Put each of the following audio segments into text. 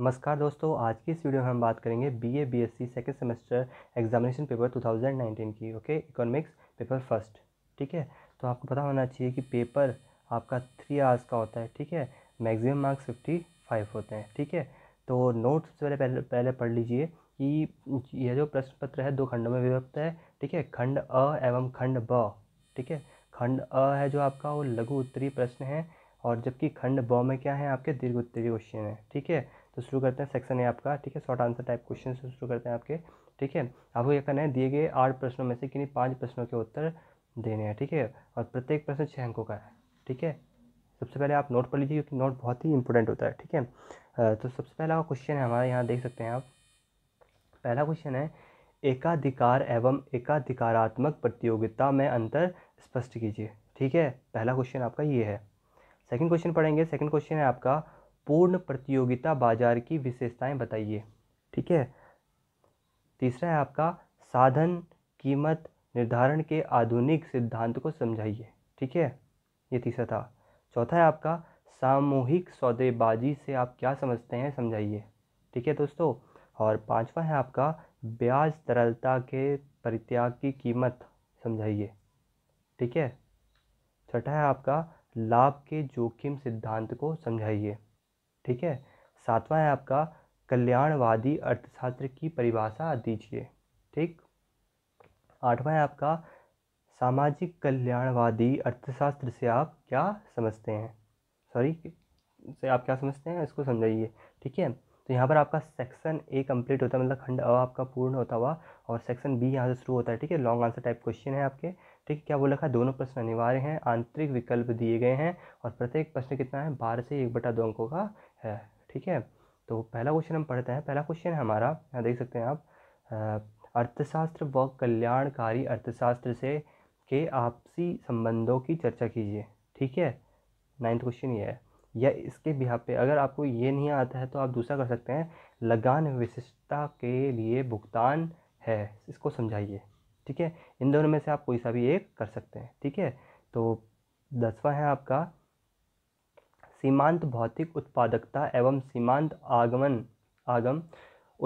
नमस्कार दोस्तों आज की इस वीडियो में हम बात करेंगे BA BSc second semester examination paper 2019 की ओके इकोनॉमिक्स पेपर फर्स्ट ठीक है तो आपको पता होना चाहिए कि पेपर आपका थ्री आवर्स का होता है ठीक है मैक्सिमम मार्क्स फिफ्टी फाइव होते हैं ठीक है तो नोट्स पहले पहले पहले पढ़ लीजिए कि यह जो प्रश्न पत्र है दो खंडों में विभक्त है ठीक है खंड अ एवं खंड ब ठीक है खंड अ है जो आपका वो लघु उत्तरी प्रश्न है और जबकि खंड ब में क्या है आपके दीर्घ उत्तरी क्वेश्चन है ठीक है तो शुरू करते हैं सेक्शन ए आपका ठीक है शॉर्ट आंसर टाइप क्वेश्चन से शुरू करते हैं आपके ठीक है आपको यह करना है दिए गए आठ प्रश्नों में से किन्हीं पाँच प्रश्नों के उत्तर देने हैं ठीक है और प्रत्येक प्रश्न छः अंकों का है ठीक है सबसे पहले आप नोट पढ़ लीजिए क्योंकि नोट बहुत ही इंपॉर्टेंट होता है ठीक है तो सबसे पहला क्वेश्चन है हमारे यहाँ देख सकते हैं आप पहला क्वेश्चन है एकाधिकार एवं एकाधिकारात्मक प्रतियोगिता में अंतर स्पष्ट कीजिए ठीक है पहला क्वेश्चन आपका ये है सेकंड क्वेश्चन पढ़ेंगे सेकंड क्वेश्चन है आपका पूर्ण प्रतियोगिता बाजार की विशेषताएं बताइए ठीक है तीसरा है आपका साधन कीमत निर्धारण के आधुनिक सिद्धांत को समझाइए ठीक है ये तीसरा था चौथा है आपका सामूहिक सौदेबाजी से आप क्या समझते हैं समझाइए ठीक है दोस्तों और पांचवा है आपका ब्याज तरलता के परित्याग की कीमत समझाइए ठीक है छठा है आपका लाभ के जोखिम सिद्धांत को समझाइए ठीक है सातवां है आपका कल्याणवादी अर्थशास्त्र की परिभाषा दीजिए ठीक आठवां है आपका सामाजिक कल्याणवादी अर्थशास्त्र से आप क्या समझते हैं सॉरी से आप क्या समझते हैं इसको समझाइए ठीक है तो यहाँ पर आपका सेक्शन ए कंप्लीट होता है मतलब खंड अ आपका पूर्ण होता हुआ और सेक्शन बी यहाँ से शुरू होता है ठीक है लॉन्ग आंसर टाइप क्वेश्चन है आपके ठीक क्या बोला रखा है दोनों प्रश्न अनिवार्य हैं आंतरिक विकल्प दिए गए हैं और प्रत्येक प्रश्न कितना है बारह से एक बटा दो अंकों का है ठीक है तो पहला क्वेश्चन हम पढ़ते हैं पहला क्वेश्चन है हमारा यहाँ देख सकते हैं आप अर्थशास्त्र व कल्याणकारी अर्थशास्त्र से के आपसी संबंधों की चर्चा कीजिए ठीक है नाइन्थ क्वेश्चन ये है या इसके बिहार पे अगर आपको ये नहीं आता है तो आप दूसरा कर सकते हैं लगान विशिष्टता के लिए भुगतान है इसको समझाइए ठीक है इन दोनों में से आप कोई सा भी एक कर सकते हैं ठीक है तो दसवा है आपका सीमांत भौतिक उत्पादकता एवं सीमांत आगमन आगम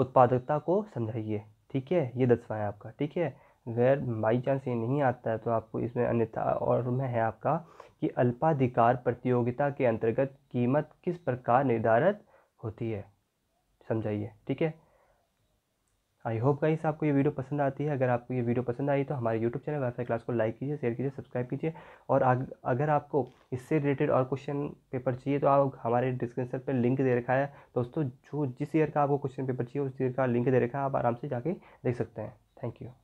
उत्पादकता को समझाइए ठीक है ये दसवा है आपका ठीक है अगर बाई चांस ये नहीं आता है तो आपको इसमें अन्यथा और में है आपका कि अल्पाधिकार प्रतियोगिता के अंतर्गत कीमत किस प्रकार निर्धारित होती है समझाइए ठीक है आई होप गाइस आपको ये वीडियो पसंद आती है अगर आपको ये वीडियो पसंद आई तो हमारे यूट्यूब चैनल वाईफाई क्लास को लाइक कीजिए शेयर कीजिए सब्सक्राइब कीजिए और अगर आपको इससे रिलेटेड और क्वेश्चन पेपर चाहिए तो आप हमारे डिस्क्रिप्शन पर लिंक दे रखा है दोस्तों जो जिस ईयर का आपको क्वेश्चन पेपर चाहिए उस ईयर का लिंक दे रखा है आप आराम से जाके देख सकते हैं थैंक यू